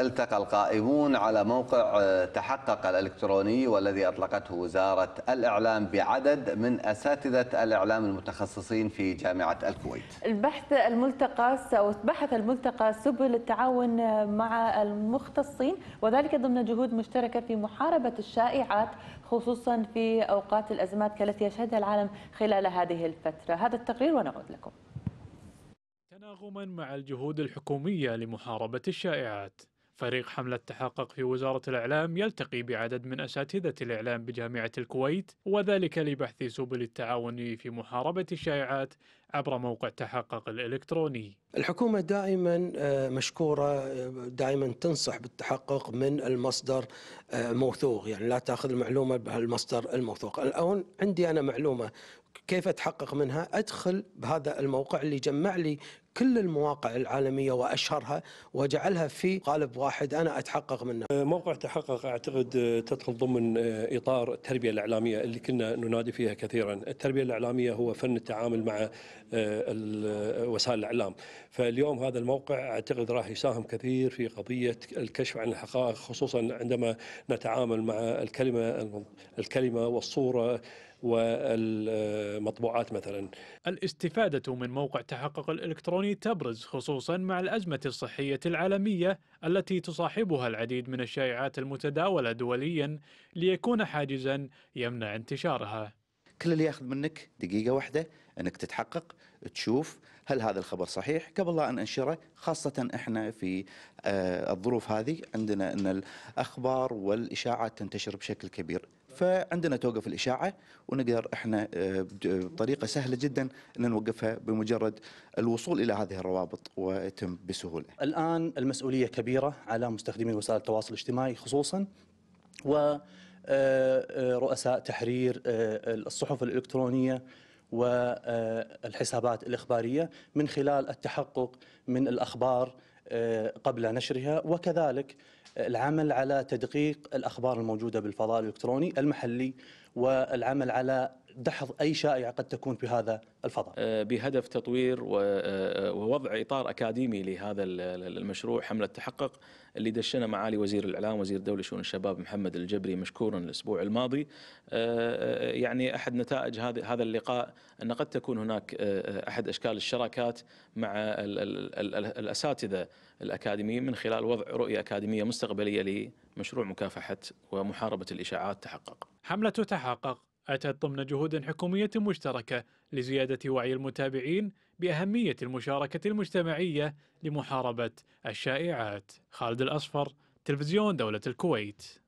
التقى القائمون على موقع آه، تحقق الإلكتروني والذي أطلقته وزارة الإعلام بعدد من أساتذة الإعلام المتخصصين في جامعة الكويت البحث الملتقى أو بحث الملتقى سبل التعاون آه، مع المختصين وذلك ضمن جهود مشتركة في محاربة الشائعات خصوصا في أوقات الأزمات التي يشهدها العالم خلال هذه الفترة هذا التقرير ونعود لكم تناغما مع الجهود الحكومية لمحاربة الشائعات فريق حملة تحقق في وزارة الإعلام يلتقي بعدد من أساتذة الإعلام بجامعة الكويت وذلك لبحث سبل التعاون في محاربة الشائعات عبر موقع تحقق الإلكتروني الحكومة دائما آه، مشكورة آه، دائما تنصح بالتحقق من المصدر آه، موثوق يعني لا تأخذ المعلومة بهالمصدر الموثوق الآن عندي أنا معلومة كيف اتحقق منها؟ ادخل بهذا الموقع اللي جمع لي كل المواقع العالميه واشهرها واجعلها في قالب واحد انا اتحقق منه. موقع تحقق اعتقد تدخل ضمن اطار التربيه الاعلاميه اللي كنا ننادي فيها كثيرا، التربيه الاعلاميه هو فن التعامل مع آه، آه، وسائل الاعلام فاليوم هذا الموقع اعتقد راح يساهم كثير في قضيه الكشف عن الحقائق خصوصا عندما نتعامل مع الكلمه الكلمه والصوره والمطبوعات مثلا الاستفادة من موقع تحقق الإلكتروني تبرز خصوصا مع الأزمة الصحية العالمية التي تصاحبها العديد من الشائعات المتداولة دوليا ليكون حاجزا يمنع انتشارها كل اللي ياخذ منك دقيقه واحده انك تتحقق تشوف هل هذا الخبر صحيح قبل لا ان انشره خاصه احنا في آه الظروف هذه عندنا ان الاخبار والاشاعات تنتشر بشكل كبير فعندنا توقف الاشاعه ونقدر احنا آه بطريقه سهله جدا ان نوقفها بمجرد الوصول الى هذه الروابط ويتم بسهوله. الان المسؤوليه كبيره على مستخدمي وسائل التواصل الاجتماعي خصوصا و آه، آه، رؤساء تحرير آه، الصحف الإلكترونية والحسابات الإخبارية من خلال التحقق من الأخبار قبل نشرها وكذلك العمل على تدقيق الأخبار الموجودة بالفضاء الإلكتروني المحلي والعمل على دحض أي شائعة قد تكون في هذا الفضاء آه، بهدف تطوير آه، ووضع إطار أكاديمي لهذا المشروع حملة تحقق اللي دشنا معالي وزير الإعلام وزير الدولة شؤون الشباب محمد الجبري مشكورا الأسبوع الماضي آه، يعني أحد نتائج هذا اللقاء أن قد تكون هناك أحد أشكال الشراكات مع الأساتذة الأكاديميين من خلال وضع رؤية أكاديمية مستقبلية لمشروع مكافحة ومحاربة الإشاعات تحقق حملة تحقق أتت ضمن جهود حكومية مشتركة لزيادة وعي المتابعين بأهمية المشاركة المجتمعية لمحاربة الشائعات خالد الأصفر تلفزيون دولة الكويت